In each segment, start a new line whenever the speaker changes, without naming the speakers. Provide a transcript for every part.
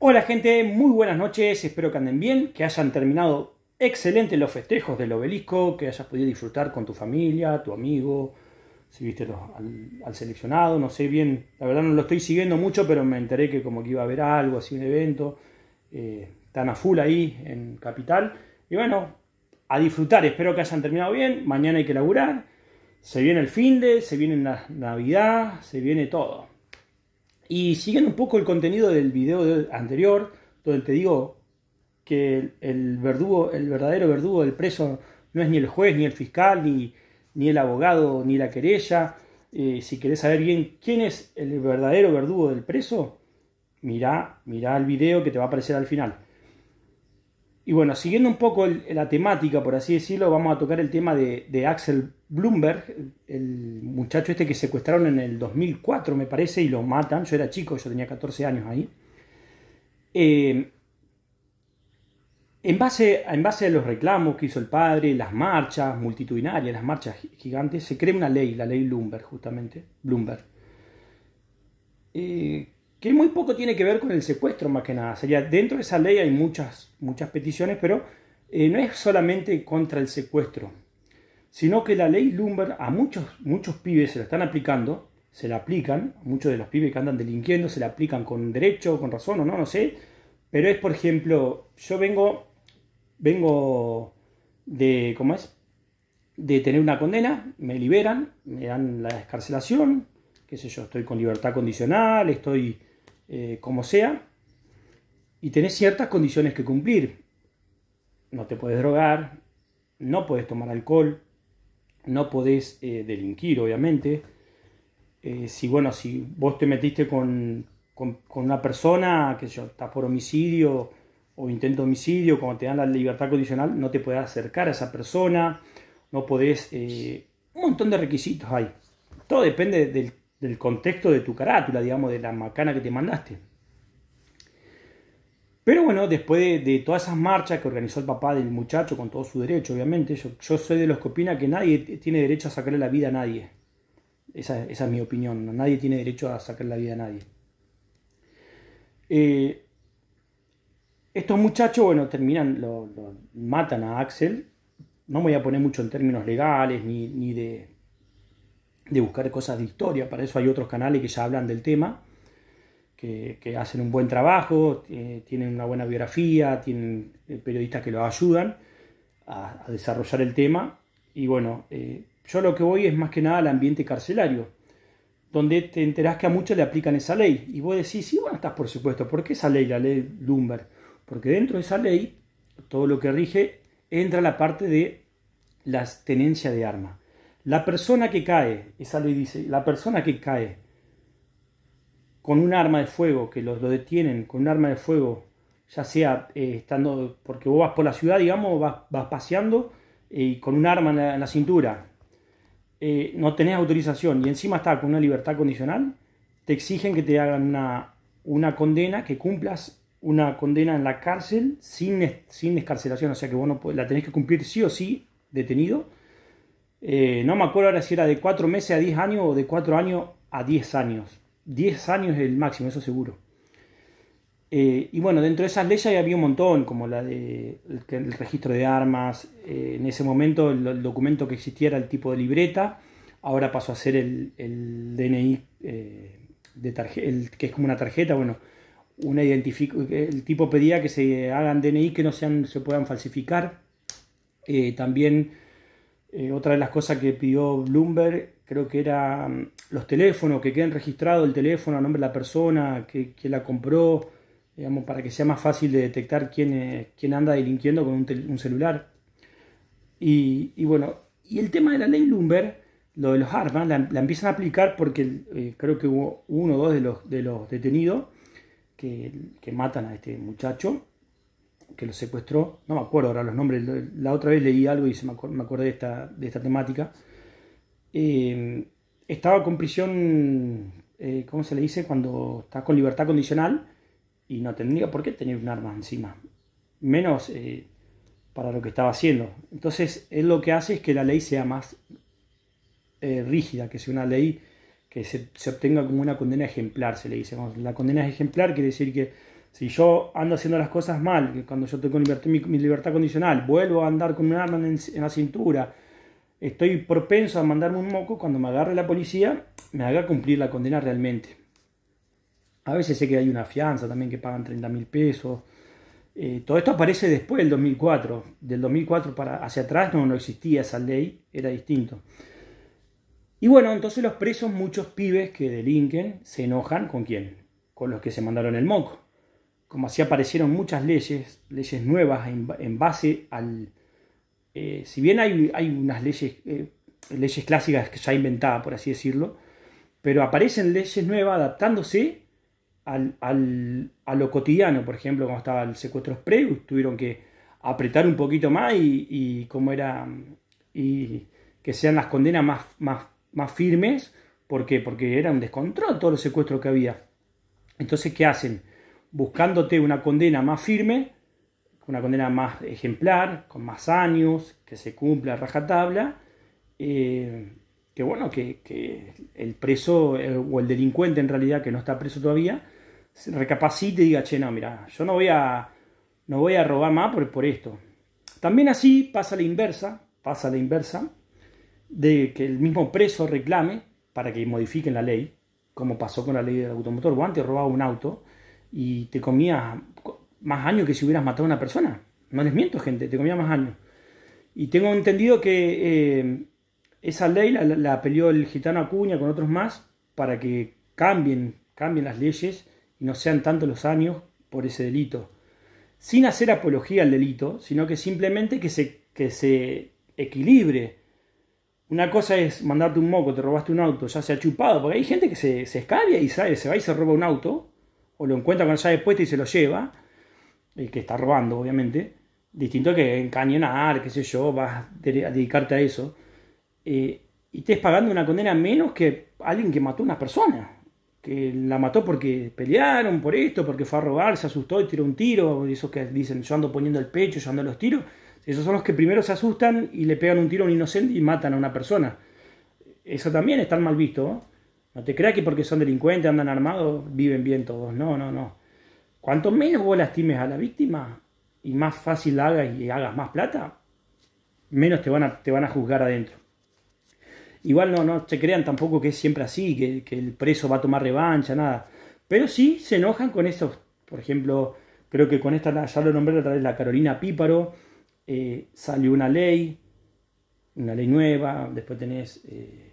Hola gente, muy buenas noches, espero que anden bien, que hayan terminado excelente los festejos del obelisco, que hayas podido disfrutar con tu familia, tu amigo, si viste al, seleccionado, no sé bien, la verdad no lo estoy siguiendo mucho, pero me enteré que como que iba a haber algo así, un evento, eh, tan a full ahí en Capital, y bueno, a disfrutar, espero que hayan terminado bien, mañana hay que laburar, se viene el fin de, se viene la Navidad, se viene todo. Y siguiendo un poco el contenido del video anterior, donde te digo que el, verdugo, el verdadero verdugo del preso no es ni el juez, ni el fiscal, ni, el abogado, ni la querella. Eh, si querés saber bien quién es el verdadero verdugo del preso, mirá, el video que te va a aparecer al final. Y bueno, siguiendo un poco la temática, por así decirlo, vamos a tocar el tema de, de Axel Bloomberg, el muchacho este que secuestraron en el 2004, me parece, y lo matan, yo era chico, yo tenía 14 años ahí, eh, en, base, en base a los reclamos que hizo el padre, las marchas multitudinarias, las marchas gigantes, se crea una ley, la ley Bloomberg, justamente, Bloomberg, eh, que muy poco tiene que ver con el secuestro, más que nada. dentro de esa ley hay muchas, muchas peticiones, pero eh, no es solamente contra el secuestro sino que la ley Lumber a muchos, muchos pibes se la están aplicando, se la aplican, muchos de los pibes que andan delinquiendo se la aplican con derecho, con razón o no, no sé, pero es por ejemplo, yo vengo, vengo de, ¿cómo es? De tener una condena, me liberan, me dan la descarcelación, qué sé yo, estoy con libertad condicional, estoy eh, como sea, y tenés ciertas condiciones que cumplir. No te puedes drogar, no puedes tomar alcohol, no podés eh, delinquir, obviamente. Eh, si, bueno, si vos te metiste con, una persona, que yo, estás por homicidio o intento homicidio, cuando te dan la libertad condicional, no te podés acercar a esa persona, no podés... Eh, un montón de requisitos hay. Todo depende del, del contexto de tu carátula, digamos, de la macana que te mandaste. Pero bueno, después de, todas esas marchas que organizó el papá del muchacho con todo su derecho, obviamente, yo, soy de los que opina que nadie tiene derecho a sacarle la vida a nadie. Esa, eh, es mi opinión, nadie tiene derecho a sacarle la vida a nadie. estos muchachos, bueno, terminan, lo, matan a Axel. No me voy a poner mucho en términos legales ni, de, de buscar cosas de historia, para eso hay otros canales que ya hablan del tema que, hacen un buen trabajo, eh, tienen una buena biografía, tienen eh, periodistas que los ayudan a, desarrollar el tema. Y bueno, eh, yo lo que voy es más que nada al ambiente carcelario, donde te enterás que a muchos le aplican esa ley. Y vos decís, sí, bueno, estás por supuesto, ¿por qué esa ley, la ley Lumber? Porque dentro de esa ley, todo lo que rige, entra la parte de la tenencia de armas. La persona que cae, esa ley dice, la persona que cae con un arma de fuego, que los lo detienen con un arma de fuego, ya sea eh, estando, porque vos vas por la ciudad, digamos, vas, vas paseando eh, y con un arma en la, cintura, eh, no tenés autorización y encima está con una libertad condicional, te exigen que te hagan una, condena, que cumplas una condena en la cárcel sin, sin o sea que vos no, la tenés que cumplir sí o sí detenido. no me acuerdo ahora si era de 4 meses a 10 años o de 4 años a 10 años. 10 años es el máximo, eso seguro. Eh, y bueno, dentro de esas leyes había un montón, como la de el, registro de armas, eh, en ese momento el, documento que existía era el tipo de libreta, ahora pasó a ser el, DNI, eh, de que es como una tarjeta, bueno, una el tipo pedía que se hagan DNI que no sean, se puedan falsificar. también otra de las cosas que pidió Bloomberg, creo que era los teléfonos, que queden registrado el teléfono a nombre de la persona que, la compró, digamos, para que sea más fácil de detectar quién, anda delinquiendo con un, celular. Y, bueno, y el tema de la ley Lumber, lo de los armas, la, empiezan a aplicar porque eh, creo que hubo uno o dos de los, de los detenidos que, matan a este muchacho, que lo secuestró, no me acuerdo ahora los nombres, la otra vez leí algo y se me, acordé de esta, de esta temática. Eh, estaba con prisión, eh, ¿cómo se le dice? Cuando está con libertad condicional y no tendría por qué tener un arma encima, menos eh, para lo que estaba haciendo. Entonces, él lo que hace es que la ley sea más eh, rígida, que sea una ley que se, obtenga como una condena ejemplar, se le dice. la condena ejemplar, quiere decir que si yo ando haciendo las cosas mal, cuando yo tengo mi, libertad condicional, vuelvo a andar con un arma en la cintura, estoy propenso a mandarme un moco cuando me agarre la policía, me haga cumplir la condena realmente. A veces sé que hay una fianza también que pagan 30.000 mil pesos. Eh, todo esto aparece después del 2004. Del 2004 para hacia atrás no, no existía esa ley, era distinto. Y bueno, entonces los presos, muchos pibes que delinquen, se enojan con quién? Con los que se mandaron el moco. Como así aparecieron muchas leyes, leyes nuevas en base al, eh, si bien hay, unas leyes, eh, leyes clásicas que ya inventadas, por así decirlo, pero aparecen leyes nuevas adaptándose a lo cotidiano. Por ejemplo, como estaba el secuestro express, tuvieron que apretar un poquito más y, cómo era y que sean las condenas más, firmes. ¿Por qué? Porque era un descontrol todo el secuestro que había. Entonces, ¿qué hacen? Buscándote una condena más firme, una condena más ejemplar, con más años, que se cumpla rajatabla, eh, que bueno, que, el preso eh, o el delincuente en realidad que no está preso todavía, se recapacite y diga, che, no, mira, yo no voy a, no voy a robar más por, por esto. También así pasa la inversa, pasa la inversa, de que el mismo preso reclame para que modifiquen la ley, como pasó con la ley del automotor. o antes robaba un auto y te comías más años que si hubieras matado a una persona. No les miento, gente, te comía más años. Y tengo entendido que eh, esa ley la, peleó el gitano Acuña con otros más para que cambien, cambien las leyes y no sean tantos los años por ese delito. Sin hacer apología al delito, sino que simplemente que se, se equilibre. Una cosa es mandarte un moco, te robaste un auto, ya se ha chupado, porque hay gente que se, escabia y sabe, se va y se roba un auto, o lo encuentra con la llave puesta y se lo lleva que está robando, obviamente, distinto a que encañonar, qué sé yo, vas a dedicarte a eso, eh, y estés pagando una condena menos que alguien que mató a una persona, que la mató porque pelearon por esto, porque fue a robar, se asustó y tiró un tiro, esos que dicen yo ando poniendo el pecho, yo ando los tiros, esos son los que primero se asustan y le pegan un tiro a un inocente y matan a una persona. Eso también está mal visto. No te creas que porque son delincuentes, andan armados, viven bien todos. No, no, no. Cuanto menos vos lastimes a la víctima y más fácil hagas y hagas más plata, menos te van a, te van a juzgar adentro. Igual no, no se crean tampoco que es siempre así, que, que el preso va a tomar revancha, nada. Pero sí se enojan con esos, por ejemplo, creo que con esta, ya lo nombré través de la Carolina Píparo, eh, salió una ley, una ley nueva, después tenés eh,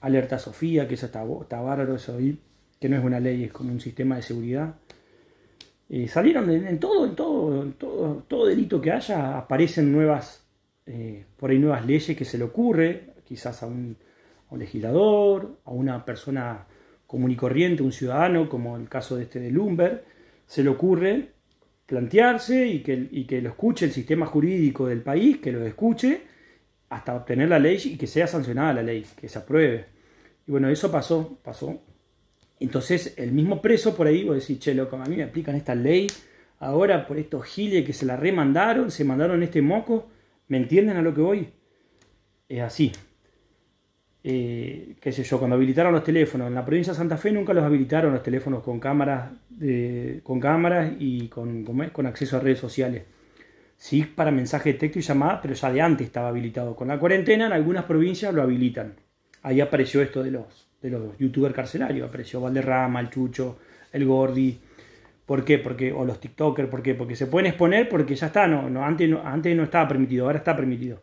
Alerta Sofía, que eso está, está bárbaro, eso ahí, que no es una ley, es como un sistema de seguridad salieron en, todo, en todo, todo, todo delito que haya, aparecen nuevas, eh, por ahí nuevas leyes que se le ocurre, quizás a un, a legislador, a una persona común y corriente, un ciudadano, como el caso de este de Lumber, se le ocurre plantearse y que, y que lo escuche el sistema jurídico del país, que lo escuche hasta obtener la ley y que sea sancionada la ley, que se apruebe. Y bueno, eso pasó, pasó entonces, el mismo preso por ahí, vos decís, che, loco, a mí me aplican esta ley, ahora por estos giles que se la remandaron, se mandaron este moco, ¿me entienden a lo que voy? Es así. Eh, qué sé yo, cuando habilitaron los teléfonos, en la provincia de Santa Fe nunca los habilitaron los teléfonos con cámaras, con cámaras y con, con acceso a redes sociales. Sí, para mensaje de texto y llamada, pero ya de antes estaba habilitado. Con la cuarentena en algunas provincias lo habilitan. Ahí apareció esto de los de los youtubers carcelarios. Apareció Valderrama, el Chucho, el Gordi. ¿Por qué? Porque, o los TikTokers, ¿por qué? Porque se pueden exponer porque ya está, no, no, antes, no antes no estaba permitido, ahora está permitido.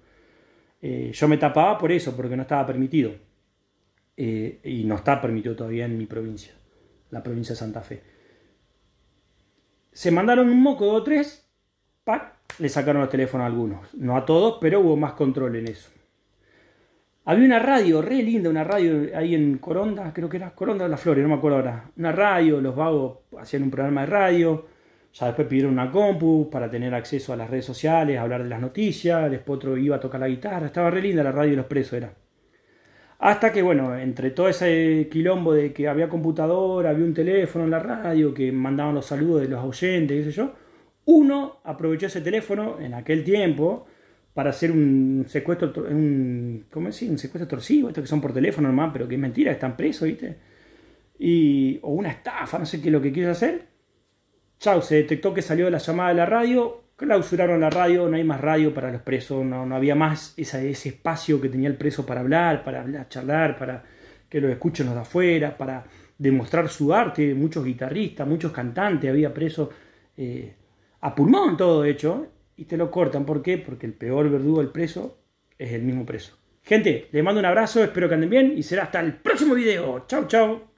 Eh, yo me tapaba por eso, porque no estaba permitido. Eh, y no está permitido todavía en mi provincia, la provincia de Santa Fe. Se mandaron un moco de o tres, le sacaron los teléfonos a algunos. No a todos, pero hubo más control en eso. Había una radio re linda, una radio ahí en Coronda, creo que era Coronda de la Flores, no me acuerdo ahora. Una radio, los vagos hacían un programa de radio, ya después pidieron una compu para tener acceso a las redes sociales, hablar de las noticias, después otro iba a tocar la guitarra, estaba re linda la radio de los presos era. Hasta que, bueno, entre todo ese quilombo de que había computadora, había un teléfono en la radio, que mandaban los saludos de los oyentes, qué sé yo, uno aprovechó ese teléfono en aquel tiempo para hacer un secuestro, un, ¿cómo decir? Un secuestro torcido, estos que son por teléfono nomás, pero que es mentira, están presos, ¿viste? Y, o una estafa, no sé qué es lo que quieres hacer. Chau, se detectó que salió de la llamada de la radio, clausuraron la radio, no hay más radio para los presos, no, había más ese espacio que tenía el preso para hablar, para charlar, para que lo escuchen los de afuera, para demostrar su arte, muchos guitarristas, muchos cantantes, había presos eh, a pulmón todo de hecho, y te lo cortan. ¿Por qué? Porque el peor verdugo del preso es el mismo preso. Gente, les mando un abrazo, espero que anden bien y será hasta el próximo video. Chau, chau.